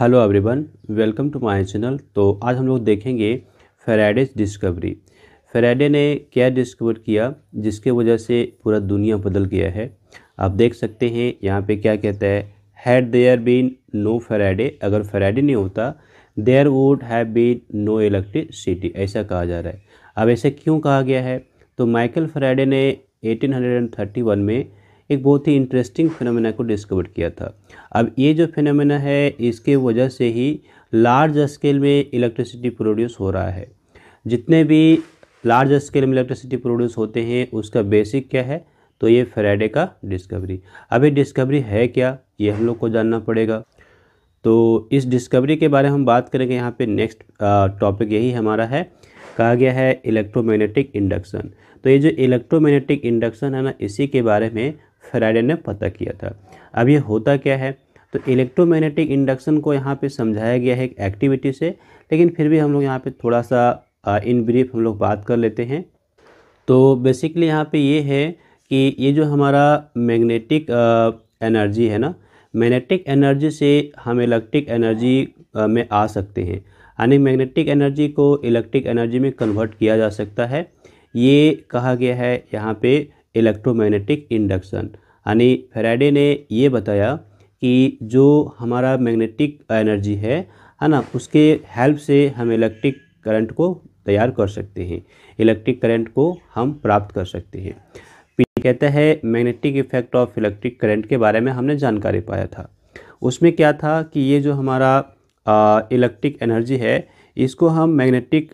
Hello everyone welcome to my channel तो आज हम लोग देखेंगे फेराडेज डिस्कवरी फेराडे ने क्या डिस्कवर किया जिसके वजह से पूरा दुनिया बदल गया है आप देख सकते हैं यहाँ पे क्या कहता है had there been no Faraday अगर फेराडे नहीं होता there would have been no electricity ऐसा कहा जा रहा है अब ऐसे क्यों कहा गया है तो माइकल फेराडे ने एटीन में एक बहुत ही इंटरेस्टिंग फिनोमेना को डिस्कवर किया था अब ये जो फिनोमेना है इसके वजह से ही लार्ज स्केल में इलेक्ट्रिसिटी प्रोड्यूस हो रहा है जितने भी लार्ज स्केल में इलेक्ट्रिसिटी प्रोड्यूस होते हैं उसका बेसिक क्या है तो ये फ्राइडे का डिस्कवरी अब ये डिस्कवरी है क्या ये हम लोग को जानना पड़ेगा तो इस डिस्कवरी के बारे में हम बात करेंगे यहाँ पे नेक्स्ट टॉपिक यही हमारा है कहा गया है इलेक्ट्रोमैग्नेटिक इंडक्शन तो ये जो इलेक्ट्रोमैग्नेटिक इंडक्शन है ना इसी के बारे में फ्राइडे ने पता किया था अब ये होता क्या है तो इलेक्ट्रोमैग्नेटिक इंडक्शन को यहाँ पे समझाया गया है एक एक्टिविटी से लेकिन फिर भी हम लोग यहाँ पे थोड़ा सा इन ब्रीफ हम लोग बात कर लेते हैं तो बेसिकली यहाँ पे ये है कि ये जो हमारा मैग्नेटिक एनर्जी है ना मैग्नेटिक एनर्जी से हम इलेक्ट्रिक एनर्जी में आ सकते हैं यानी मैग्नेटिक एनर्जी को इलेक्ट्रिक एनर्जी में कन्वर्ट किया जा सकता है ये कहा गया है यहाँ पर इलेक्ट्रोमैग्नेटिक इंडक्शन यानी फेराडे ने ये बताया कि जो हमारा मैग्नेटिक एनर्जी है है ना उसके हेल्प से हम इलेक्ट्रिक करंट को तैयार कर सकते हैं इलेक्ट्रिक करंट को हम प्राप्त कर सकते हैं पी कहता है magnetic effect of electric current के बारे में हमने जानकारी पाया था उसमें क्या था कि ये जो हमारा इलेक्ट्रिक एनर्जी है इसको हम मैग्नेटिक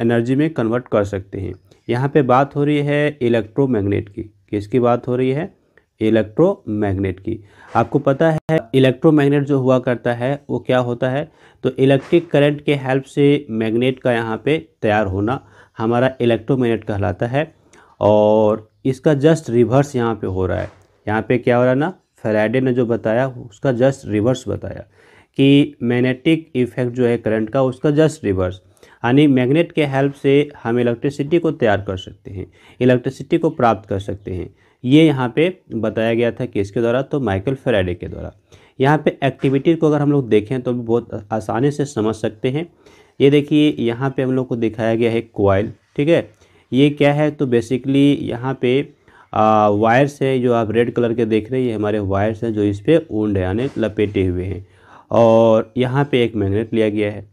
एनर्जी में कन्वर्ट कर सकते हैं यहाँ पे बात हो रही है इलेक्ट्रोमैग्नेट की किसकी बात हो रही है इलेक्ट्रोमैग्नेट की आपको पता है इलेक्ट्रोमैग्नेट जो हुआ करता है वो क्या होता है तो इलेक्ट्रिक करंट के हेल्प से मैग्नेट का यहाँ पे तैयार होना हमारा इलेक्ट्रोमैग्नेट कहलाता है और इसका जस्ट रिवर्स यहाँ पे हो रहा है यहाँ पे क्या हो रहा है ना फ्राइडे ने जो बताया उसका जस्ट रिवर्स बताया कि मैग्नेटिक इफेक्ट जो है करंट का उसका जस्ट रिवर्स यानी मैग्नेट के हेल्प से हम इलेक्ट्रिसिटी को तैयार कर सकते हैं इलेक्ट्रिसिटी को प्राप्त कर सकते हैं ये यहाँ पे बताया गया था किसके द्वारा तो माइकल फेराडे के द्वारा यहाँ पे एक्टिविटी को अगर हम लोग देखें तो बहुत आसानी से समझ सकते हैं ये देखिए यहाँ पे हम लोग को दिखाया गया है कोयल ठीक है ये क्या है तो बेसिकली यहाँ पे वायर्स हैं जो आप रेड कलर के देख रहे हैं ये हमारे वायर्स हैं जो इस पर ऊंड यानी लपेटे हुए हैं और यहाँ पर एक मैगनेट लिया गया है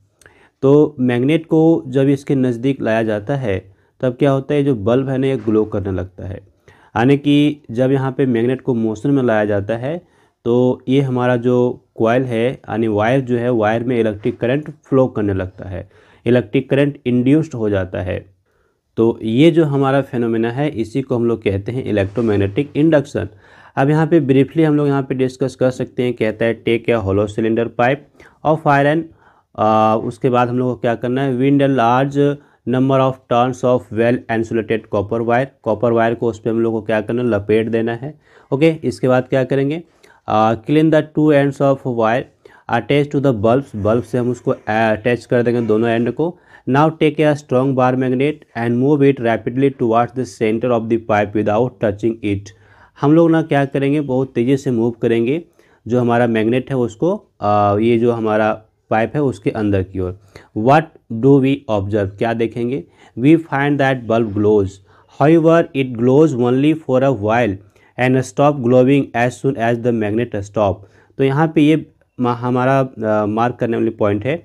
तो मैग्नेट को जब इसके नज़दीक लाया जाता है तब क्या होता है जो बल्ब है ना ये ग्लो करने लगता है यानी कि जब यहाँ पे मैग्नेट को मोशन में लाया जाता है तो ये हमारा जो कॉयल है यानी वायर जो है वायर में इलेक्ट्रिक करंट फ्लो करने लगता है इलेक्ट्रिक करंट इंड्यूस्ड हो जाता है तो ये जो हमारा फेनोमेना है इसी को हम लोग कहते हैं इलेक्ट्रोमैग्नेटिक इंडक्शन अब यहाँ पे ब्रीफली हम लोग यहाँ पे डिस्कस कर सकते हैं कहता है टेक या होलो सिलेंडर पाइप और फायर एंड आ, उसके बाद हम लोग को क्या करना है wind and large number of turns of well insulated copper wire copper wire को उस पर हम लोग को क्या करना है लपेट देना है ओके इसके बाद क्या करेंगे clean the two ends of wire attach to the bulb bulb से हम उसको अटैच कर देंगे दोनों एंड को now take a strong bar magnet and move it rapidly towards the centre of the pipe without touching it हम लोग ना क्या करेंगे बहुत तेज़ी से मूव करेंगे जो हमारा मैग्नेट है उसको आ, ये जो हमारा पाइप है उसके अंदर की ओर वट डू वी ऑब्जर्व क्या देखेंगे we find that bulb glows however it glows only for a while and stop glowing as soon as the magnet stop तो यहाँ पे ये हमारा मार्क करने वाली पॉइंट है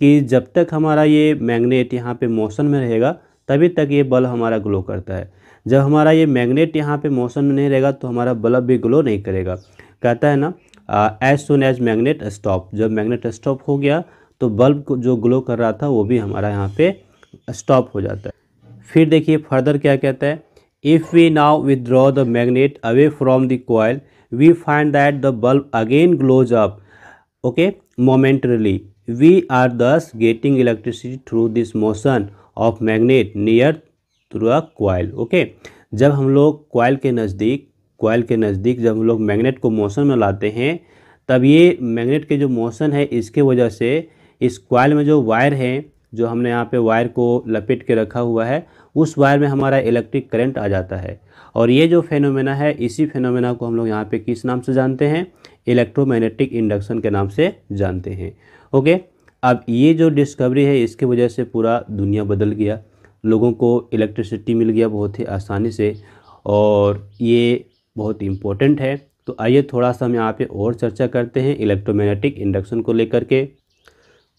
कि जब तक हमारा ये मैग्नेट यहाँ पे मोशन में रहेगा तभी तक ये बल्ब हमारा ग्लो करता है जब हमारा ये मैग्नेट यहाँ पे मोशन में नहीं रहेगा तो हमारा बल्ब भी ग्लो नहीं करेगा कहता है ना as soon as magnet stop जब मैग्नेट स्टॉप हो गया तो बल्ब जो ग्लो कर रहा था वो भी हमारा यहाँ पे स्टॉप हो जाता है फिर देखिए फर्दर क्या कहता है if we now withdraw the magnet away from the coil we find that the bulb again glows up okay momentarily we are thus getting electricity through this motion of magnet near through a coil okay जब हम लोग coil के नज़दीक coil के नज़दीक जब हम लोग मैग्नेट को मोशन में लाते हैं तब ये मैग्नेट के जो मोशन है इसके वजह से इस कॉयल में जो वायर है जो हमने यहाँ पे वायर को लपेट के रखा हुआ है उस वायर में हमारा इलेक्ट्रिक करंट आ जाता है और ये जो फेनोमेना है इसी फेनोमेना को हम लोग यहाँ पे किस नाम से जानते हैं इलेक्ट्रोमैग्नेटिक इंडक्शन के नाम से जानते हैं ओके अब ये जो डिस्कवरी है इसके वजह से पूरा दुनिया बदल गया लोगों को इलेक्ट्रिसिटी मिल गया बहुत ही आसानी से और ये बहुत इम्पोर्टेंट है तो आइए थोड़ा सा हम यहाँ पे और चर्चा करते हैं इलेक्ट्रोमैग्नेटिक इंडक्शन को लेकर के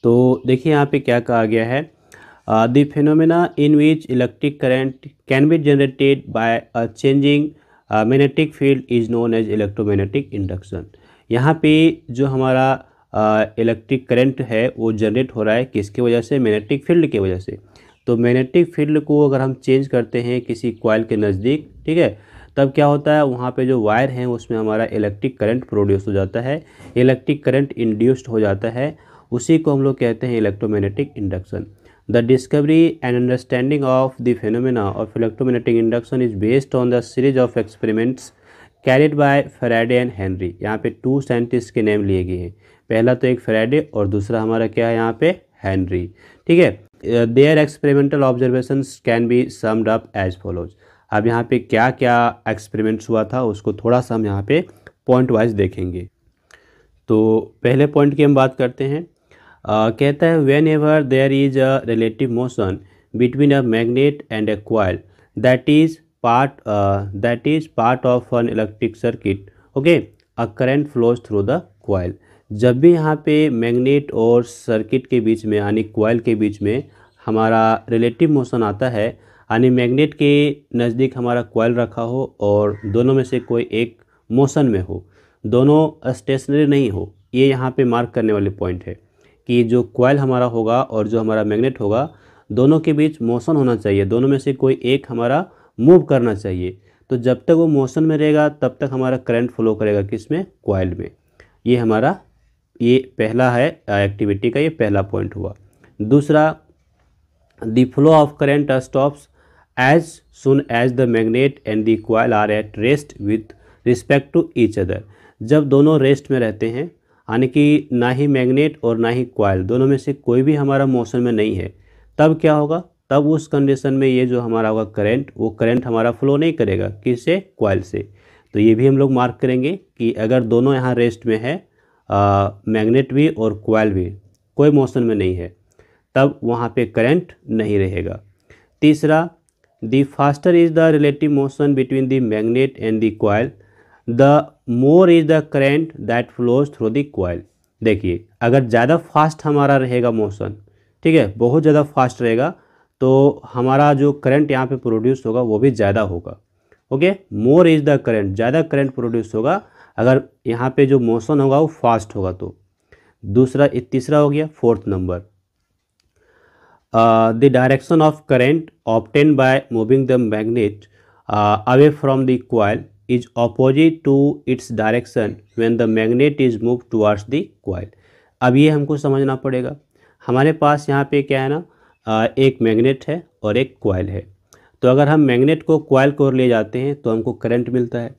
तो देखिए यहाँ पे क्या कहा गया है the phenomena in which electric current can be generated by a changing magnetic field is known as electromagnetic induction यहाँ पे जो हमारा इलेक्ट्रिक करंट है वो जनरेट हो रहा है किसके वजह से मैग्नेटिक फील्ड की वजह से तो मैग्नेटिक फील्ड को अगर हम चेंज करते हैं किसी कॉयल के नज़दीक ठीक है तब क्या होता है वहाँ पे जो वायर हैं उसमें हमारा इलेक्ट्रिक करंट प्रोड्यूस हो जाता है इलेक्ट्रिक करंट इंड्यूस्ड हो जाता है उसी को हम लोग कहते हैं electromagnetic induction the discovery and understanding of the phenomena of electromagnetic induction is based on the series of experiments carried by Faraday and Henry यहाँ पे टू साइंटिस्ट के नेम लिए गए हैं पहला तो एक फ्रेडे और दूसरा हमारा क्या है यहाँ पे हैंनरी ठीक है their experimental observation can be summed up as follows अब यहाँ पे क्या क्या एक्सपेरिमेंट्स हुआ था उसको थोड़ा सा हम यहाँ पे पॉइंट वाइज देखेंगे तो पहले पॉइंट की हम बात करते हैं आ, कहता है whenever there is a relative motion between a magnet and a coil that is part that is part of an electric circuit okay a current flows through the coil जब भी यहाँ पे मैग्नेट और circuit के बीच में यानी coil के बीच में हमारा रिलेटिव मोशन आता है यानी मैग्नेट के नज़दीक हमारा कॉयल रखा हो और दोनों में से कोई एक मोशन में हो दोनों स्टेशनरी नहीं हो ये यहाँ पे मार्क करने वाले पॉइंट है कि जो कॉयल हमारा होगा और जो हमारा मैग्नेट होगा दोनों के बीच मोशन होना चाहिए दोनों में से कोई एक हमारा मूव करना चाहिए तो जब तक वो मोशन में रहेगा तब तक हमारा करंट फ्लो करेगा किस में कॉयल में ये हमारा ये पहला है एक्टिविटी का ये पहला पॉइंट हुआ दूसरा the flow of current stops as soon as the magnet and the coil are at rest with respect to each other जब दोनों रेस्ट में रहते हैं यानी कि ना ही मैग्नेट और ना ही क्वाइल दोनों में से कोई भी हमारा मोशन में नहीं है तब क्या होगा तब उस कंडीशन में ये जो हमारा होगा करंट वो करंट हमारा फ्लो नहीं करेगा किससे क्वाइल से तो ये भी हम लोग मार्क करेंगे कि अगर दोनों यहाँ रेस्ट में है मैग्नेट भी और क्वाइल भी कोई मोशन में नहीं है तब वहाँ पे करंट नहीं रहेगा तीसरा the faster is the relative motion between the magnet and the coil the more is the current that flows through the coil देखिए अगर ज़्यादा फास्ट हमारा रहेगा मोशन ठीक है बहुत ज़्यादा फास्ट रहेगा तो हमारा जो करंट यहाँ पे प्रोड्यूस होगा वो भी ज़्यादा होगा okay more is the current ज़्यादा करंट प्रोड्यूस होगा अगर यहाँ पे जो मोशन होगा वो फास्ट होगा तो दूसरा तीसरा हो गया fourth number uh, the direction of current obtained by moving the magnet uh, away from the coil is opposite to its direction when the magnet is moved towards the coil अब ये हमको समझना पड़ेगा हमारे पास यहाँ पे क्या है ना एक मैग्नेट है और एक कोयल है तो अगर हम मैग्नेट को कोयल को ले जाते हैं तो हमको करंट मिलता है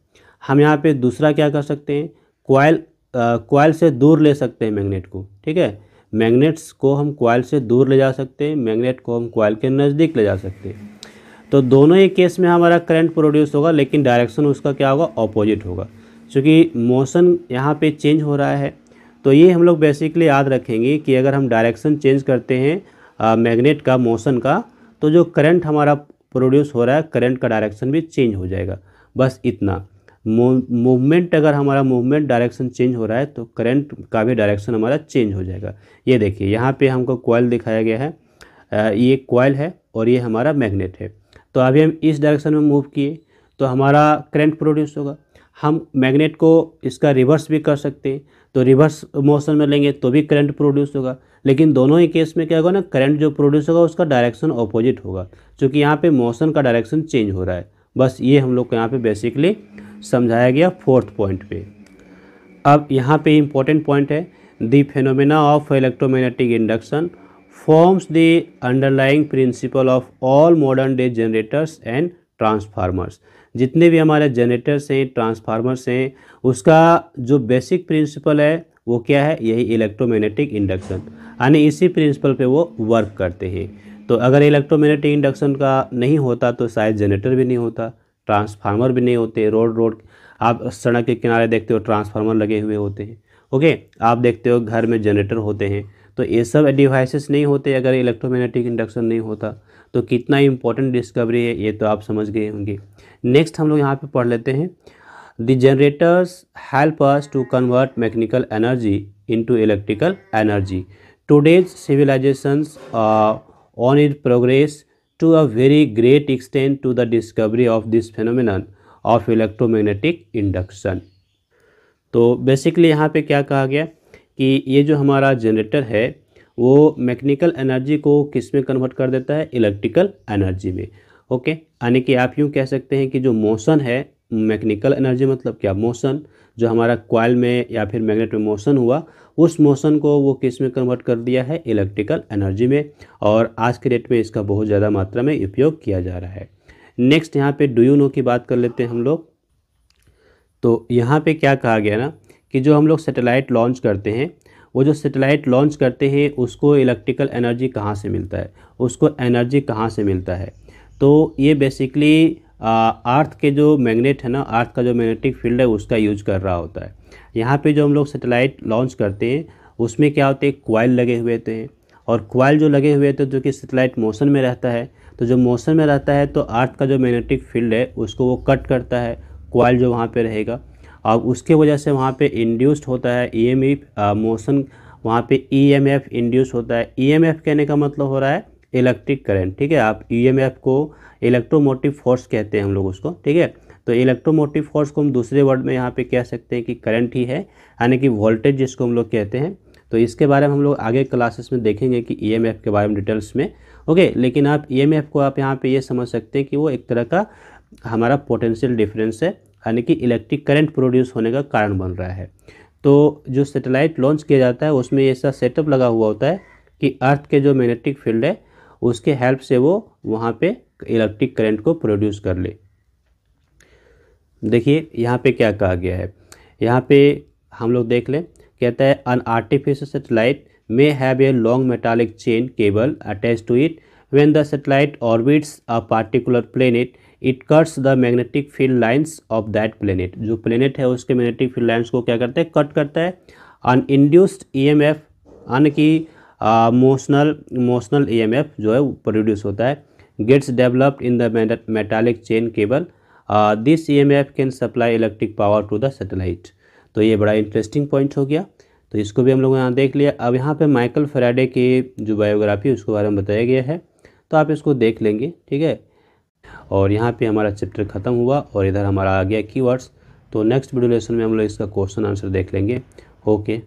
हम यहाँ पे दूसरा क्या कर सकते हैं कोयल कोयल से दूर ले सकते हैं मैग्नेट को ठीक है मैग्नेट्स को हम कोयल से दूर ले जा सकते हैं मैग्नेट को हम कॉयल के नज़दीक ले जा सकते हैं तो दोनों ही केस में हमारा करंट प्रोड्यूस होगा लेकिन डायरेक्शन उसका क्या होगा ऑपोजिट होगा चूँकि मोशन यहाँ पे चेंज हो रहा है तो ये हम लोग बेसिकली याद रखेंगे कि अगर हम डायरेक्शन चेंज करते हैं मैग्नेट का मोशन का तो जो करंट हमारा प्रोड्यूस हो रहा है करंट का डायरेक्शन भी चेंज हो जाएगा बस इतना मूवमेंट अगर हमारा मूवमेंट डायरेक्शन चेंज हो रहा है तो करंट का भी डायरेक्शन हमारा चेंज हो जाएगा ये देखिए यहाँ पे हमको कॉयल दिखाया गया है ये कॉयल है और ये हमारा मैग्नेट है तो अभी हम इस डायरेक्शन में मूव किए तो हमारा करंट प्रोड्यूस होगा हम मैग्नेट को इसका रिवर्स भी कर सकते हैं तो रिवर्स मोशन में लेंगे तो भी करंट प्रोड्यूस होगा लेकिन दोनों ही केस में क्या होगा ना करंट जो प्रोड्यूस होगा उसका डायरेक्शन ऑपोजिट होगा क्योंकि यहाँ पे मोशन का डायरेक्शन चेंज हो रहा है बस ये हम लोग को यहाँ पे बेसिकली समझाया गया फोर्थ पॉइंट पे अब यहाँ पे इम्पोर्टेंट पॉइंट है the phenomena of electromagnetic induction forms the underlying principle of all modern day generators and transformers जितने भी हमारे जनरेटर्स हैं ट्रांसफार्मर्स हैं उसका जो बेसिक प्रिंसिपल है वो क्या है यही इलेक्ट्रोमैग्नेटिक इंडक्शन यानी इसी प्रिंसिपल पे वो वर्क करते हैं तो अगर इलेक्ट्रोमैग्नेटिक इंडक्शन का नहीं होता तो शायद जनरेटर भी नहीं होता ट्रांसफार्मर भी नहीं होते रोड रोड आप सड़क के किनारे देखते हो ट्रांसफार्मर लगे हुए होते हैं ओके आप देखते हो घर में जनरेटर होते हैं तो ये सब डिवाइसेस नहीं होते अगर इलेक्ट्रोमैग्नेटिक इंडक्शन नहीं होता तो कितना इंपॉर्टेंट डिस्कवरी है ये तो आप समझ गए होंगे नेक्स्ट हम लोग यहाँ पर पढ़ लेते हैं the generators help us to convert mechanical energy into electrical energy today's civilisations on its progress to a very great extent to the discovery of this phenomenon of electromagnetic induction. तो basically यहाँ पर क्या कहा गया कि ये जो हमारा generator है वो mechanical energy को किस में convert कर देता है electrical energy में ओके यानी कि आप यूँ कह सकते हैं कि जो मोशन है मैकेनिकल एनर्जी मतलब क्या मोशन जो हमारा क्वाइल में या फिर मैग्नेट में मोशन हुआ उस मोशन को वो किस में कन्वर्ट कर दिया है इलेक्ट्रिकल एनर्जी में और आज के डेट में इसका बहुत ज़्यादा मात्रा में उपयोग किया जा रहा है नेक्स्ट यहाँ पे डू यू नो की बात कर लेते हैं हम लोग तो यहाँ पे क्या कहा गया ना कि जो हम लोग सेटेलाइट लॉन्च करते हैं वो जो सेटेलाइट लॉन्च करते हैं उसको इलेक्ट्रिकल एनर्जी कहाँ से मिलता है उसको एनर्जी कहाँ से मिलता है तो ये बेसिकली अर्थ के जो मैग्नेट है ना अर्थ का जो मैग्नेटिक फील्ड है उसका यूज कर रहा होता है यहाँ पे जो हम लोग सेटेलाइट लॉन्च करते हैं उसमें क्या होते हैं क्वाइल लगे हुए होते हैं और क्वाइल जो लगे हुए थे जो कि सेटेलाइट मोशन में रहता है तो जो मोशन में रहता है तो अर्थ का जो मैग्नेटिक फील्ड है उसको वो कट करता है क्वाइल जो वहाँ पर रहेगा और उसके वजह से वहाँ पर इंड्यूस्ड होता है E e M e, motion वहाँ पे ई एम एफ इंड्यूस होता है ई एम एफ कहने का मतलब हो रहा है इलेक्ट्रिक करंट ठीक है आप ई e को इलेक्ट्रोमोटिव फोर्स कहते हैं हम लोग उसको ठीक है तो इलेक्ट्रोमोटिव फोर्स को हम दूसरे वर्ड में यहाँ पे कह सकते हैं कि करंट ही है यानी कि वोल्टेज जिसको हम लोग कहते हैं तो इसके बारे में हम लोग आगे क्लासेस में देखेंगे कि ई e के बारे में डिटेल्स में ओके लेकिन आप ई e को आप यहाँ पर ये यह समझ सकते हैं कि वो एक तरह का हमारा पोटेंशियल डिफरेंस है यानी कि इलेक्ट्रिक करंट प्रोड्यूस होने का कारण बन रहा है तो जो सेटेलाइट लॉन्च किया जाता है उसमें ऐसा सेटअप लगा हुआ होता है कि अर्थ के जो मैग्नेटिक फील्ड है उसके हेल्प से वो वहाँ पे इलेक्ट्रिक करंट को प्रोड्यूस कर ले देखिए यहाँ पे क्या कहा गया है यहाँ पे हम लोग देख लें कहता है an artificial satellite may have a long metallic chain cable attached to it when the satellite orbits a particular planet it cuts the magnetic field lines of that planet जो प्लेनेट है उसके मैग्नेटिक फील्ड लाइन्स को क्या करते हैं cut करता है an induced E M F an की मोशनल मोशनल एफ e जो है प्रोड्यूस होता है gets developed in the metallic chain cable this E M F can supply electric power to the satellite तो ये बड़ा इंटरेस्टिंग पॉइंट हो गया तो इसको भी हम लोग यहाँ देख लिया अब यहाँ पे माइकल फ्राइडे की जो बायोग्राफी उसके बारे में बताया गया है तो आप इसको देख लेंगे ठीक है और यहाँ पे हमारा चैप्टर ख़त्म हुआ और इधर हमारा आ गया कीवर्ड्स तो नेक्स्ट वीडियो लेसन में हम लोग इसका क्वेश्चन आंसर देख लेंगे ओके